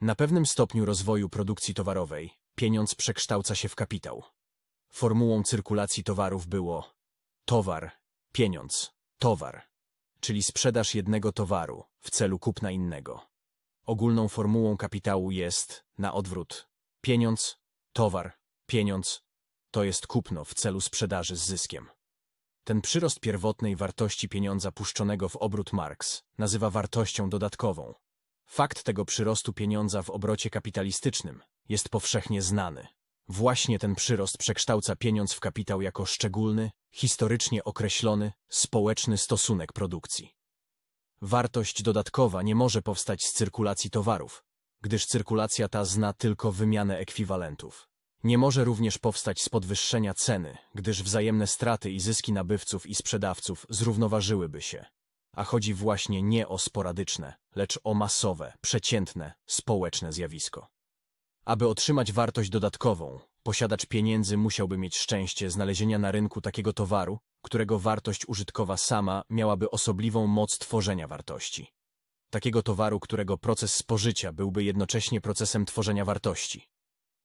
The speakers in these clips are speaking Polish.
Na pewnym stopniu rozwoju produkcji towarowej pieniądz przekształca się w kapitał. Formułą cyrkulacji towarów było towar, pieniądz, towar, czyli sprzedaż jednego towaru w celu kupna innego. Ogólną formułą kapitału jest, na odwrót, pieniądz, towar, pieniądz, to jest kupno w celu sprzedaży z zyskiem. Ten przyrost pierwotnej wartości pieniądza puszczonego w obrót Marx nazywa wartością dodatkową, Fakt tego przyrostu pieniądza w obrocie kapitalistycznym jest powszechnie znany. Właśnie ten przyrost przekształca pieniądz w kapitał jako szczególny, historycznie określony, społeczny stosunek produkcji. Wartość dodatkowa nie może powstać z cyrkulacji towarów, gdyż cyrkulacja ta zna tylko wymianę ekwiwalentów. Nie może również powstać z podwyższenia ceny, gdyż wzajemne straty i zyski nabywców i sprzedawców zrównoważyłyby się. A chodzi właśnie nie o sporadyczne, lecz o masowe, przeciętne, społeczne zjawisko. Aby otrzymać wartość dodatkową, posiadacz pieniędzy musiałby mieć szczęście znalezienia na rynku takiego towaru, którego wartość użytkowa sama miałaby osobliwą moc tworzenia wartości. Takiego towaru, którego proces spożycia byłby jednocześnie procesem tworzenia wartości.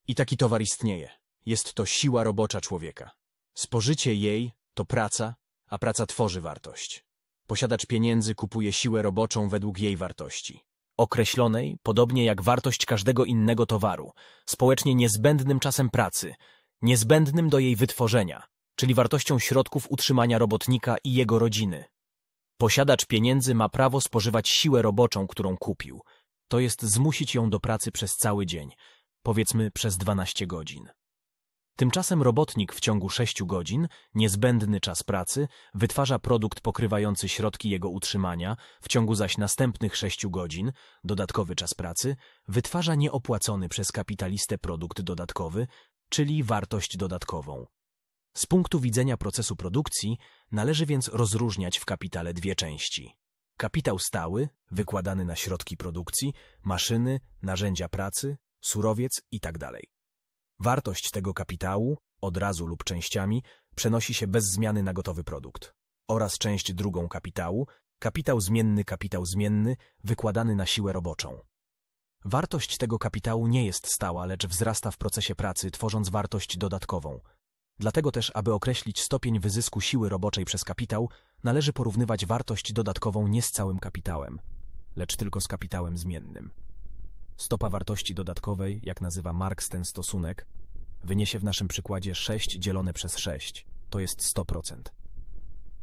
I taki towar istnieje. Jest to siła robocza człowieka. Spożycie jej to praca, a praca tworzy wartość. Posiadacz pieniędzy kupuje siłę roboczą według jej wartości. Określonej, podobnie jak wartość każdego innego towaru, społecznie niezbędnym czasem pracy, niezbędnym do jej wytworzenia, czyli wartością środków utrzymania robotnika i jego rodziny. Posiadacz pieniędzy ma prawo spożywać siłę roboczą, którą kupił, to jest zmusić ją do pracy przez cały dzień, powiedzmy przez 12 godzin. Tymczasem robotnik w ciągu 6 godzin, niezbędny czas pracy, wytwarza produkt pokrywający środki jego utrzymania, w ciągu zaś następnych 6 godzin, dodatkowy czas pracy, wytwarza nieopłacony przez kapitalistę produkt dodatkowy, czyli wartość dodatkową. Z punktu widzenia procesu produkcji należy więc rozróżniać w kapitale dwie części. Kapitał stały, wykładany na środki produkcji, maszyny, narzędzia pracy, surowiec itd. Tak Wartość tego kapitału, od razu lub częściami, przenosi się bez zmiany na gotowy produkt. Oraz część drugą kapitału, kapitał zmienny kapitał zmienny, wykładany na siłę roboczą. Wartość tego kapitału nie jest stała, lecz wzrasta w procesie pracy, tworząc wartość dodatkową. Dlatego też, aby określić stopień wyzysku siły roboczej przez kapitał, należy porównywać wartość dodatkową nie z całym kapitałem, lecz tylko z kapitałem zmiennym. Stopa wartości dodatkowej, jak nazywa Marx ten stosunek, wyniesie w naszym przykładzie 6 dzielone przez 6, to jest 100%.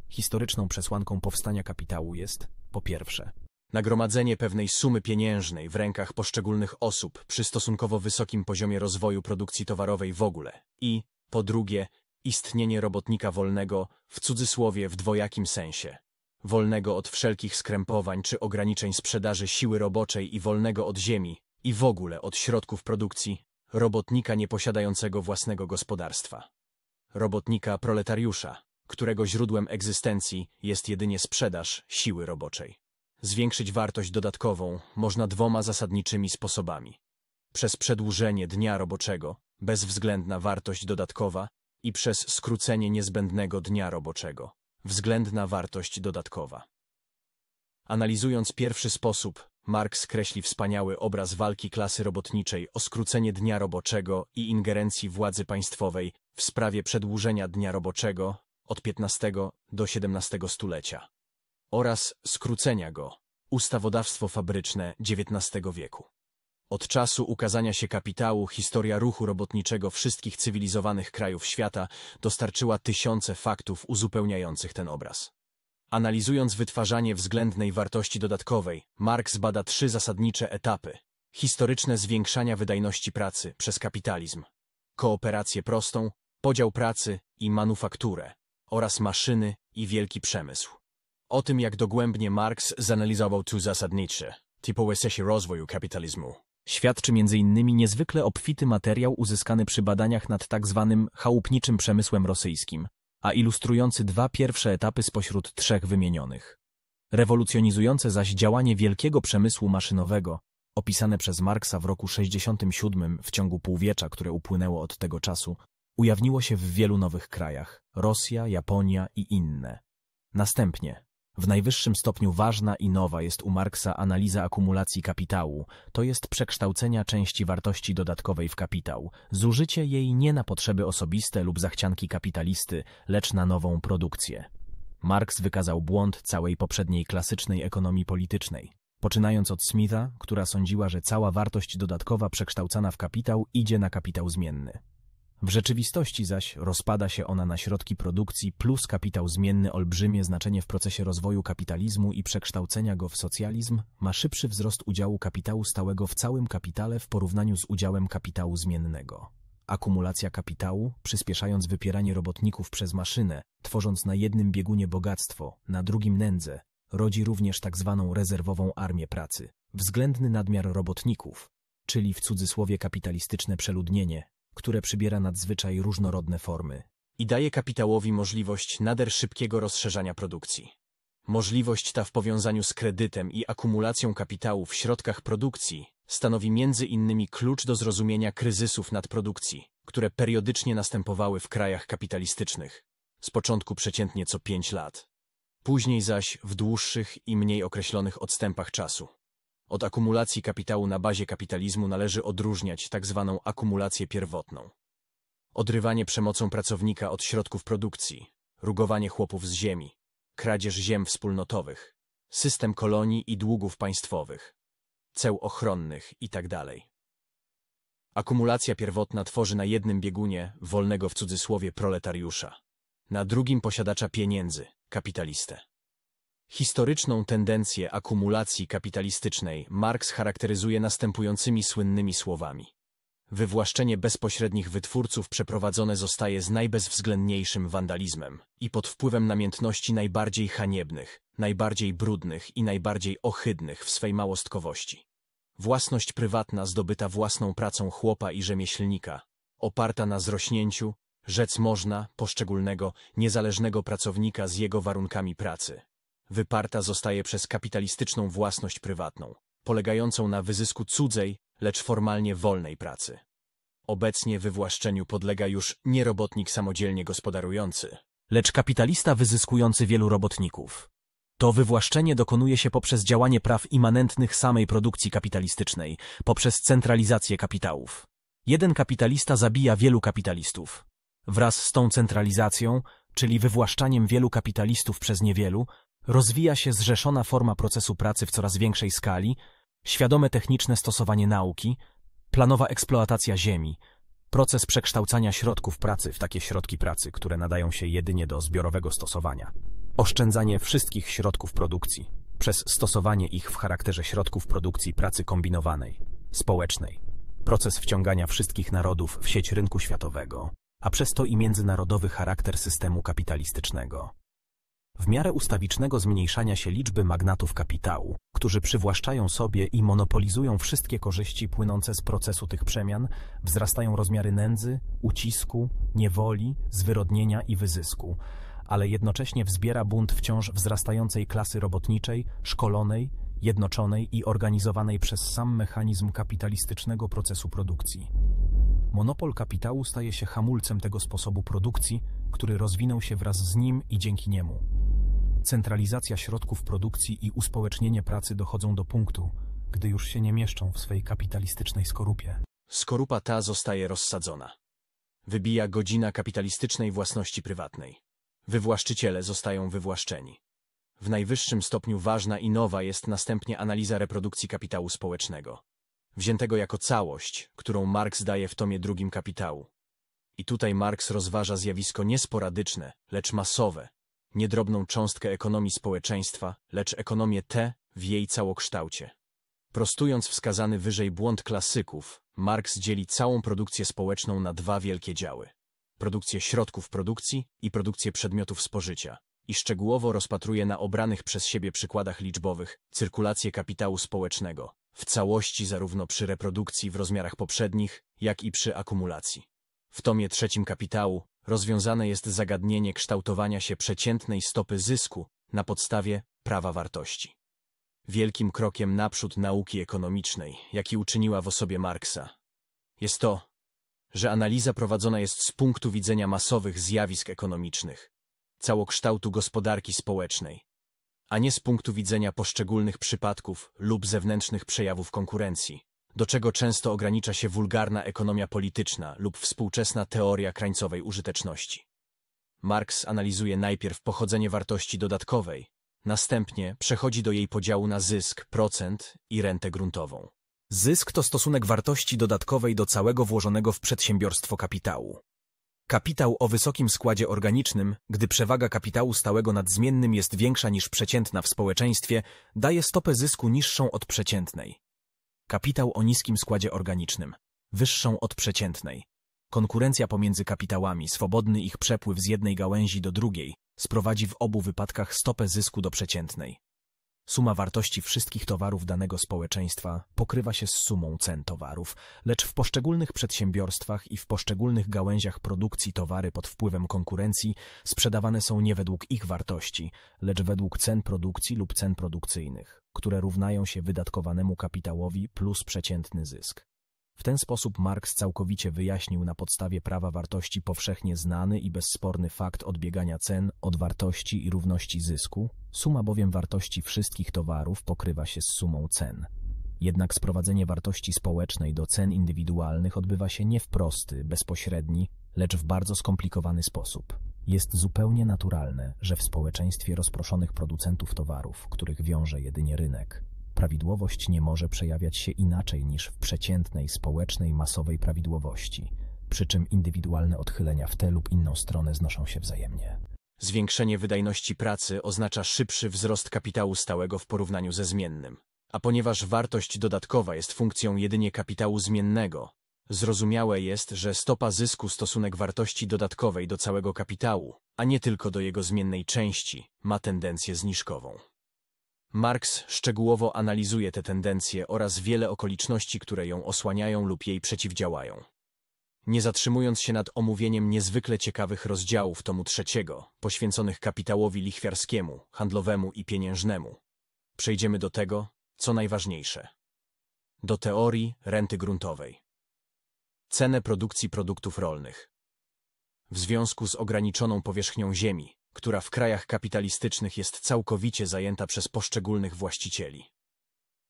Historyczną przesłanką powstania kapitału jest, po pierwsze, nagromadzenie pewnej sumy pieniężnej w rękach poszczególnych osób przy stosunkowo wysokim poziomie rozwoju produkcji towarowej w ogóle i, po drugie, istnienie robotnika wolnego w cudzysłowie w dwojakim sensie, wolnego od wszelkich skrępowań czy ograniczeń sprzedaży siły roboczej i wolnego od ziemi i w ogóle od środków produkcji, robotnika nieposiadającego własnego gospodarstwa. Robotnika proletariusza, którego źródłem egzystencji jest jedynie sprzedaż siły roboczej. Zwiększyć wartość dodatkową można dwoma zasadniczymi sposobami. Przez przedłużenie dnia roboczego, bezwzględna wartość dodatkowa i przez skrócenie niezbędnego dnia roboczego. Względna wartość dodatkowa. Analizując pierwszy sposób, Mark kreśli wspaniały obraz walki klasy robotniczej o skrócenie dnia roboczego i ingerencji władzy państwowej w sprawie przedłużenia dnia roboczego od 15 do 17 stulecia oraz skrócenia go, ustawodawstwo fabryczne XIX wieku. Od czasu ukazania się kapitału historia ruchu robotniczego wszystkich cywilizowanych krajów świata dostarczyła tysiące faktów uzupełniających ten obraz. Analizując wytwarzanie względnej wartości dodatkowej, Marx bada trzy zasadnicze etapy. Historyczne zwiększania wydajności pracy przez kapitalizm, kooperację prostą, podział pracy i manufakturę oraz maszyny i wielki przemysł. O tym, jak dogłębnie Marx zanalizował tu zasadnicze, typowe sesje rozwoju kapitalizmu. Świadczy m.in. niezwykle obfity materiał uzyskany przy badaniach nad tzw. Tak chałupniczym przemysłem rosyjskim, a ilustrujący dwa pierwsze etapy spośród trzech wymienionych. Rewolucjonizujące zaś działanie wielkiego przemysłu maszynowego, opisane przez Marksa w roku 67 w ciągu półwiecza, które upłynęło od tego czasu, ujawniło się w wielu nowych krajach – Rosja, Japonia i inne. Następnie w najwyższym stopniu ważna i nowa jest u Marksa analiza akumulacji kapitału, to jest przekształcenia części wartości dodatkowej w kapitał, zużycie jej nie na potrzeby osobiste lub zachcianki kapitalisty, lecz na nową produkcję. Marks wykazał błąd całej poprzedniej klasycznej ekonomii politycznej. Poczynając od Smitha, która sądziła, że cała wartość dodatkowa przekształcana w kapitał idzie na kapitał zmienny. W rzeczywistości zaś rozpada się ona na środki produkcji plus kapitał zmienny olbrzymie znaczenie w procesie rozwoju kapitalizmu i przekształcenia go w socjalizm ma szybszy wzrost udziału kapitału stałego w całym kapitale w porównaniu z udziałem kapitału zmiennego. Akumulacja kapitału, przyspieszając wypieranie robotników przez maszynę, tworząc na jednym biegunie bogactwo, na drugim nędzę, rodzi również tzw. Tak rezerwową armię pracy. Względny nadmiar robotników, czyli w cudzysłowie kapitalistyczne przeludnienie, które przybiera nadzwyczaj różnorodne formy i daje kapitałowi możliwość nader szybkiego rozszerzania produkcji. Możliwość ta w powiązaniu z kredytem i akumulacją kapitału w środkach produkcji stanowi między innymi klucz do zrozumienia kryzysów nadprodukcji, które periodycznie następowały w krajach kapitalistycznych, z początku przeciętnie co 5 lat, później zaś w dłuższych i mniej określonych odstępach czasu. Od akumulacji kapitału na bazie kapitalizmu należy odróżniać tzw. Tak akumulację pierwotną. Odrywanie przemocą pracownika od środków produkcji, rugowanie chłopów z ziemi, kradzież ziem wspólnotowych, system kolonii i długów państwowych, ceł ochronnych itd. Tak Akumulacja pierwotna tworzy na jednym biegunie wolnego w cudzysłowie proletariusza, na drugim posiadacza pieniędzy, kapitalistę. Historyczną tendencję akumulacji kapitalistycznej Marx charakteryzuje następującymi słynnymi słowami. Wywłaszczenie bezpośrednich wytwórców przeprowadzone zostaje z najbezwzględniejszym wandalizmem i pod wpływem namiętności najbardziej haniebnych, najbardziej brudnych i najbardziej ohydnych w swej małostkowości. Własność prywatna zdobyta własną pracą chłopa i rzemieślnika, oparta na zrośnięciu, rzec można, poszczególnego, niezależnego pracownika z jego warunkami pracy, wyparta zostaje przez kapitalistyczną własność prywatną, polegającą na wyzysku cudzej, lecz formalnie wolnej pracy. Obecnie wywłaszczeniu podlega już nie robotnik samodzielnie gospodarujący, lecz kapitalista wyzyskujący wielu robotników. To wywłaszczenie dokonuje się poprzez działanie praw immanentnych samej produkcji kapitalistycznej, poprzez centralizację kapitałów. Jeden kapitalista zabija wielu kapitalistów. Wraz z tą centralizacją, czyli wywłaszczaniem wielu kapitalistów przez niewielu, Rozwija się zrzeszona forma procesu pracy w coraz większej skali, świadome techniczne stosowanie nauki, planowa eksploatacja ziemi, proces przekształcania środków pracy w takie środki pracy, które nadają się jedynie do zbiorowego stosowania, oszczędzanie wszystkich środków produkcji przez stosowanie ich w charakterze środków produkcji pracy kombinowanej, społecznej, proces wciągania wszystkich narodów w sieć rynku światowego, a przez to i międzynarodowy charakter systemu kapitalistycznego w miarę ustawicznego zmniejszania się liczby magnatów kapitału, którzy przywłaszczają sobie i monopolizują wszystkie korzyści płynące z procesu tych przemian, wzrastają rozmiary nędzy, ucisku, niewoli, zwyrodnienia i wyzysku, ale jednocześnie wzbiera bunt wciąż wzrastającej klasy robotniczej, szkolonej, jednoczonej i organizowanej przez sam mechanizm kapitalistycznego procesu produkcji. Monopol kapitału staje się hamulcem tego sposobu produkcji, który rozwinął się wraz z nim i dzięki niemu. Centralizacja środków produkcji i uspołecznienie pracy dochodzą do punktu, gdy już się nie mieszczą w swej kapitalistycznej skorupie. Skorupa ta zostaje rozsadzona. Wybija godzina kapitalistycznej własności prywatnej. Wywłaszczyciele zostają wywłaszczeni. W najwyższym stopniu ważna i nowa jest następnie analiza reprodukcji kapitału społecznego, wziętego jako całość, którą Marx daje w tomie drugim kapitału. I tutaj Marx rozważa zjawisko niesporadyczne, lecz masowe, niedrobną cząstkę ekonomii społeczeństwa, lecz ekonomię tę w jej całokształcie. Prostując wskazany wyżej błąd klasyków, Marx dzieli całą produkcję społeczną na dwa wielkie działy. Produkcję środków produkcji i produkcję przedmiotów spożycia. I szczegółowo rozpatruje na obranych przez siebie przykładach liczbowych cyrkulację kapitału społecznego, w całości zarówno przy reprodukcji w rozmiarach poprzednich, jak i przy akumulacji. W tomie trzecim kapitału rozwiązane jest zagadnienie kształtowania się przeciętnej stopy zysku na podstawie prawa wartości. Wielkim krokiem naprzód nauki ekonomicznej, jaki uczyniła w osobie Marksa, jest to, że analiza prowadzona jest z punktu widzenia masowych zjawisk ekonomicznych, całokształtu gospodarki społecznej, a nie z punktu widzenia poszczególnych przypadków lub zewnętrznych przejawów konkurencji do czego często ogranicza się wulgarna ekonomia polityczna lub współczesna teoria krańcowej użyteczności. Marx analizuje najpierw pochodzenie wartości dodatkowej, następnie przechodzi do jej podziału na zysk, procent i rentę gruntową. Zysk to stosunek wartości dodatkowej do całego włożonego w przedsiębiorstwo kapitału. Kapitał o wysokim składzie organicznym, gdy przewaga kapitału stałego nad zmiennym jest większa niż przeciętna w społeczeństwie, daje stopę zysku niższą od przeciętnej. Kapitał o niskim składzie organicznym, wyższą od przeciętnej. Konkurencja pomiędzy kapitałami, swobodny ich przepływ z jednej gałęzi do drugiej, sprowadzi w obu wypadkach stopę zysku do przeciętnej. Suma wartości wszystkich towarów danego społeczeństwa pokrywa się z sumą cen towarów, lecz w poszczególnych przedsiębiorstwach i w poszczególnych gałęziach produkcji towary pod wpływem konkurencji sprzedawane są nie według ich wartości, lecz według cen produkcji lub cen produkcyjnych które równają się wydatkowanemu kapitałowi plus przeciętny zysk. W ten sposób Marx całkowicie wyjaśnił na podstawie prawa wartości powszechnie znany i bezsporny fakt odbiegania cen od wartości i równości zysku, suma bowiem wartości wszystkich towarów pokrywa się z sumą cen. Jednak sprowadzenie wartości społecznej do cen indywidualnych odbywa się nie w prosty, bezpośredni, lecz w bardzo skomplikowany sposób. Jest zupełnie naturalne, że w społeczeństwie rozproszonych producentów towarów, których wiąże jedynie rynek, prawidłowość nie może przejawiać się inaczej niż w przeciętnej, społecznej, masowej prawidłowości, przy czym indywidualne odchylenia w tę lub inną stronę znoszą się wzajemnie. Zwiększenie wydajności pracy oznacza szybszy wzrost kapitału stałego w porównaniu ze zmiennym. A ponieważ wartość dodatkowa jest funkcją jedynie kapitału zmiennego, Zrozumiałe jest, że stopa zysku stosunek wartości dodatkowej do całego kapitału, a nie tylko do jego zmiennej części, ma tendencję zniżkową. Marx szczegółowo analizuje te tendencje oraz wiele okoliczności, które ją osłaniają lub jej przeciwdziałają. Nie zatrzymując się nad omówieniem niezwykle ciekawych rozdziałów tomu trzeciego, poświęconych kapitałowi lichwiarskiemu, handlowemu i pieniężnemu, przejdziemy do tego, co najważniejsze. Do teorii renty gruntowej cenę produkcji produktów rolnych. W związku z ograniczoną powierzchnią ziemi, która w krajach kapitalistycznych jest całkowicie zajęta przez poszczególnych właścicieli.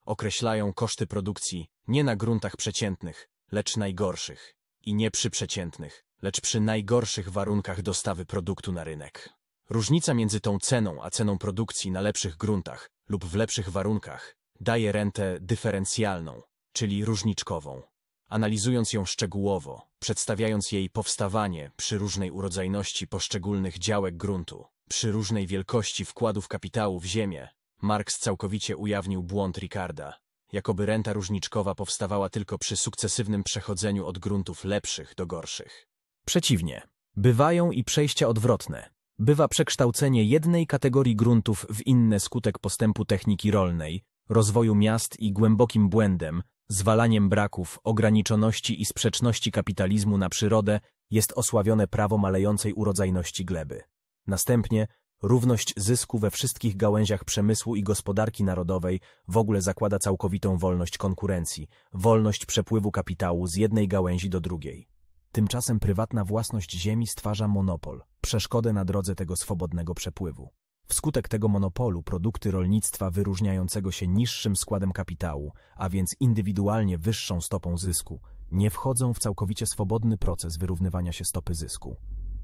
Określają koszty produkcji nie na gruntach przeciętnych, lecz najgorszych i nie przy przeciętnych, lecz przy najgorszych warunkach dostawy produktu na rynek. Różnica między tą ceną a ceną produkcji na lepszych gruntach lub w lepszych warunkach daje rentę dyferencjalną, czyli różniczkową analizując ją szczegółowo, przedstawiając jej powstawanie przy różnej urodzajności poszczególnych działek gruntu, przy różnej wielkości wkładów kapitału w ziemię, Marx całkowicie ujawnił błąd Ricarda, jakoby renta różniczkowa powstawała tylko przy sukcesywnym przechodzeniu od gruntów lepszych do gorszych. Przeciwnie, bywają i przejścia odwrotne. Bywa przekształcenie jednej kategorii gruntów w inne skutek postępu techniki rolnej, rozwoju miast i głębokim błędem, Zwalaniem braków, ograniczoności i sprzeczności kapitalizmu na przyrodę jest osławione prawo malejącej urodzajności gleby. Następnie równość zysku we wszystkich gałęziach przemysłu i gospodarki narodowej w ogóle zakłada całkowitą wolność konkurencji, wolność przepływu kapitału z jednej gałęzi do drugiej. Tymczasem prywatna własność ziemi stwarza monopol, przeszkodę na drodze tego swobodnego przepływu. Wskutek tego monopolu produkty rolnictwa wyróżniającego się niższym składem kapitału, a więc indywidualnie wyższą stopą zysku, nie wchodzą w całkowicie swobodny proces wyrównywania się stopy zysku.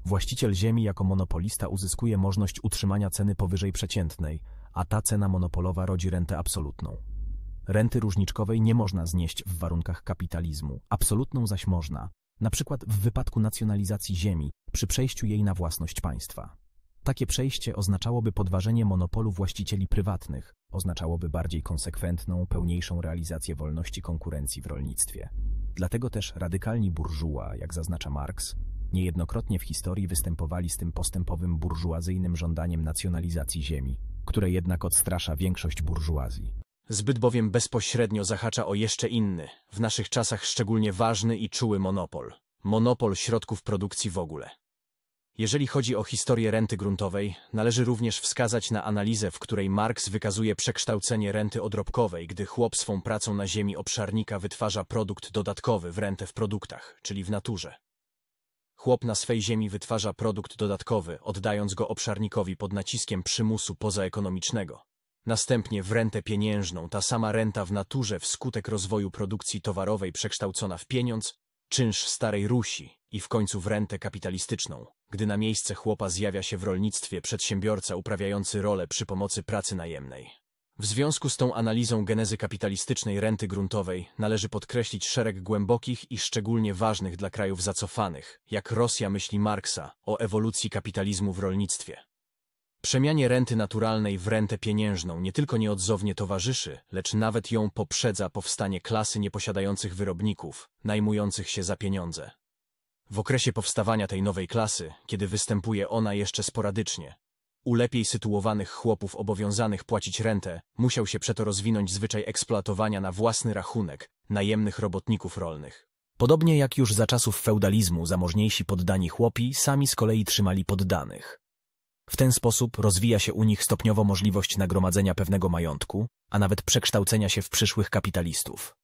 Właściciel ziemi jako monopolista uzyskuje możliwość utrzymania ceny powyżej przeciętnej, a ta cena monopolowa rodzi rentę absolutną. Renty różniczkowej nie można znieść w warunkach kapitalizmu, absolutną zaś można, na przykład w wypadku nacjonalizacji ziemi przy przejściu jej na własność państwa. Takie przejście oznaczałoby podważenie monopolu właścicieli prywatnych, oznaczałoby bardziej konsekwentną, pełniejszą realizację wolności konkurencji w rolnictwie. Dlatego też radykalni burżuła, jak zaznacza Marx, niejednokrotnie w historii występowali z tym postępowym burżuazyjnym żądaniem nacjonalizacji ziemi, które jednak odstrasza większość burżuazji. Zbyt bowiem bezpośrednio zahacza o jeszcze inny, w naszych czasach szczególnie ważny i czuły monopol. Monopol środków produkcji w ogóle. Jeżeli chodzi o historię renty gruntowej, należy również wskazać na analizę, w której Marx wykazuje przekształcenie renty odrobkowej, gdy chłop swą pracą na ziemi obszarnika wytwarza produkt dodatkowy w rentę w produktach, czyli w naturze. Chłop na swej ziemi wytwarza produkt dodatkowy, oddając go obszarnikowi pod naciskiem przymusu pozaekonomicznego. Następnie w rentę pieniężną ta sama renta w naturze wskutek rozwoju produkcji towarowej przekształcona w pieniądz, czynsz starej Rusi, i w końcu w rentę kapitalistyczną, gdy na miejsce chłopa zjawia się w rolnictwie przedsiębiorca uprawiający rolę przy pomocy pracy najemnej. W związku z tą analizą genezy kapitalistycznej renty gruntowej należy podkreślić szereg głębokich i szczególnie ważnych dla krajów zacofanych, jak Rosja myśli Marksa, o ewolucji kapitalizmu w rolnictwie. Przemianie renty naturalnej w rentę pieniężną nie tylko nieodzownie towarzyszy, lecz nawet ją poprzedza powstanie klasy nieposiadających wyrobników, najmujących się za pieniądze. W okresie powstawania tej nowej klasy, kiedy występuje ona jeszcze sporadycznie, u lepiej sytuowanych chłopów obowiązanych płacić rentę, musiał się przeto rozwinąć zwyczaj eksploatowania na własny rachunek najemnych robotników rolnych. Podobnie jak już za czasów feudalizmu zamożniejsi poddani chłopi sami z kolei trzymali poddanych. W ten sposób rozwija się u nich stopniowo możliwość nagromadzenia pewnego majątku, a nawet przekształcenia się w przyszłych kapitalistów.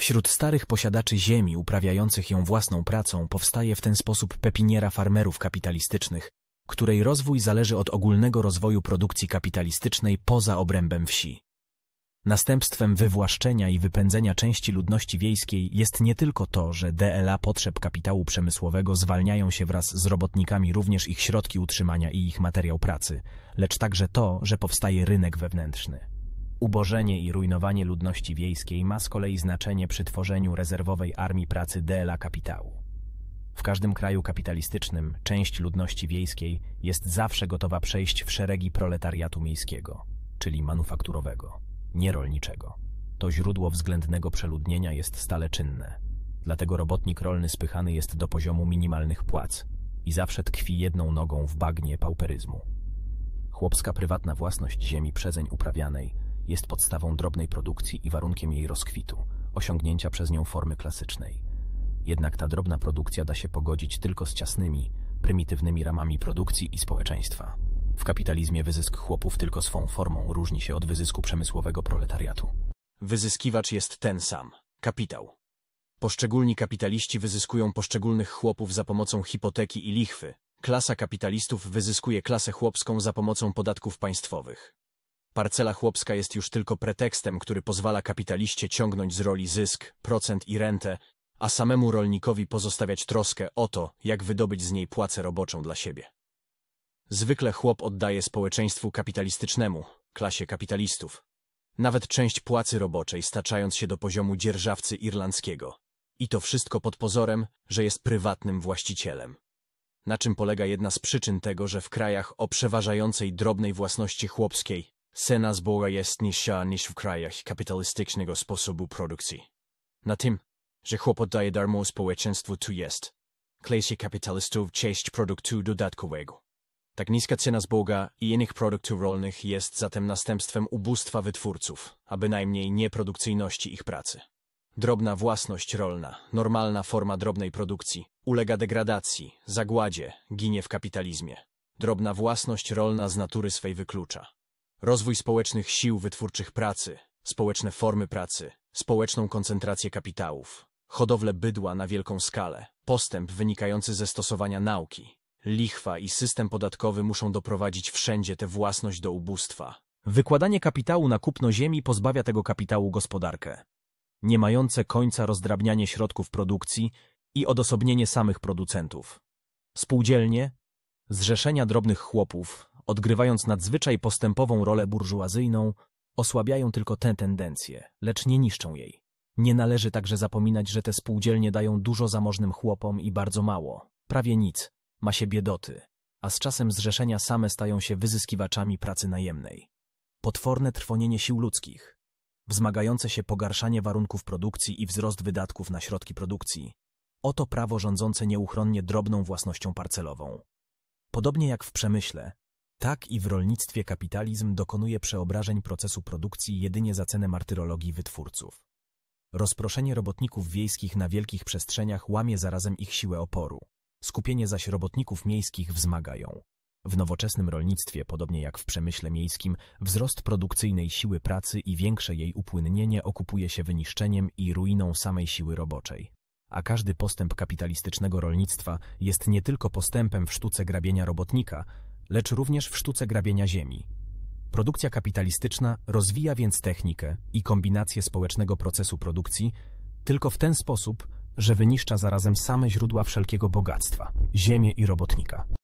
Wśród starych posiadaczy ziemi uprawiających ją własną pracą powstaje w ten sposób pepiniera farmerów kapitalistycznych, której rozwój zależy od ogólnego rozwoju produkcji kapitalistycznej poza obrębem wsi. Następstwem wywłaszczenia i wypędzenia części ludności wiejskiej jest nie tylko to, że DLA potrzeb kapitału przemysłowego zwalniają się wraz z robotnikami również ich środki utrzymania i ich materiał pracy, lecz także to, że powstaje rynek wewnętrzny. Ubożenie i rujnowanie ludności wiejskiej ma z kolei znaczenie przy tworzeniu rezerwowej armii pracy DLA kapitału. W każdym kraju kapitalistycznym część ludności wiejskiej jest zawsze gotowa przejść w szeregi proletariatu miejskiego, czyli manufakturowego, nie rolniczego. To źródło względnego przeludnienia jest stale czynne. Dlatego robotnik rolny spychany jest do poziomu minimalnych płac i zawsze tkwi jedną nogą w bagnie pauperyzmu. Chłopska prywatna własność ziemi przezeń uprawianej jest podstawą drobnej produkcji i warunkiem jej rozkwitu, osiągnięcia przez nią formy klasycznej. Jednak ta drobna produkcja da się pogodzić tylko z ciasnymi, prymitywnymi ramami produkcji i społeczeństwa. W kapitalizmie wyzysk chłopów tylko swą formą różni się od wyzysku przemysłowego proletariatu. Wyzyskiwacz jest ten sam kapitał. Poszczególni kapitaliści wyzyskują poszczególnych chłopów za pomocą hipoteki i lichwy. Klasa kapitalistów wyzyskuje klasę chłopską za pomocą podatków państwowych. Parcela chłopska jest już tylko pretekstem, który pozwala kapitaliście ciągnąć z roli zysk, procent i rentę, a samemu rolnikowi pozostawiać troskę o to, jak wydobyć z niej płacę roboczą dla siebie. Zwykle chłop oddaje społeczeństwu kapitalistycznemu, klasie kapitalistów, nawet część płacy roboczej staczając się do poziomu dzierżawcy irlandzkiego. I to wszystko pod pozorem, że jest prywatnym właścicielem. Na czym polega jedna z przyczyn tego, że w krajach o przeważającej drobnej własności chłopskiej Cena zboga jest niższa niż w krajach kapitalistycznego sposobu produkcji. Na tym, że chłop daje darmo społeczeństwu tu jest. Klesie kapitalistów część produktu dodatkowego. Tak niska cena zboga i innych produktów rolnych jest zatem następstwem ubóstwa wytwórców, a bynajmniej nieprodukcyjności ich pracy. Drobna własność rolna, normalna forma drobnej produkcji, ulega degradacji, zagładzie, ginie w kapitalizmie. Drobna własność rolna z natury swej wyklucza. Rozwój społecznych sił wytwórczych pracy, społeczne formy pracy, społeczną koncentrację kapitałów, hodowlę bydła na wielką skalę, postęp wynikający ze stosowania nauki, lichwa i system podatkowy muszą doprowadzić wszędzie tę własność do ubóstwa. Wykładanie kapitału na kupno ziemi pozbawia tego kapitału gospodarkę. Nie mające końca rozdrabnianie środków produkcji i odosobnienie samych producentów. Spółdzielnie, zrzeszenia drobnych chłopów, odgrywając nadzwyczaj postępową rolę burżuazyjną, osłabiają tylko tę tendencję, lecz nie niszczą jej. Nie należy także zapominać, że te spółdzielnie dają dużo zamożnym chłopom i bardzo mało, prawie nic, ma się biedoty, a z czasem zrzeszenia same stają się wyzyskiwaczami pracy najemnej. Potworne trwonienie sił ludzkich, wzmagające się pogarszanie warunków produkcji i wzrost wydatków na środki produkcji, oto prawo rządzące nieuchronnie drobną własnością parcelową. Podobnie jak w przemyśle, tak i w rolnictwie kapitalizm dokonuje przeobrażeń procesu produkcji jedynie za cenę martyrologii wytwórców. Rozproszenie robotników wiejskich na wielkich przestrzeniach łamie zarazem ich siłę oporu. Skupienie zaś robotników miejskich wzmaga ją. W nowoczesnym rolnictwie, podobnie jak w przemyśle miejskim, wzrost produkcyjnej siły pracy i większe jej upłynnienie okupuje się wyniszczeniem i ruiną samej siły roboczej. A każdy postęp kapitalistycznego rolnictwa jest nie tylko postępem w sztuce grabienia robotnika, lecz również w sztuce grabienia ziemi. Produkcja kapitalistyczna rozwija więc technikę i kombinację społecznego procesu produkcji tylko w ten sposób, że wyniszcza zarazem same źródła wszelkiego bogactwa, ziemię i robotnika.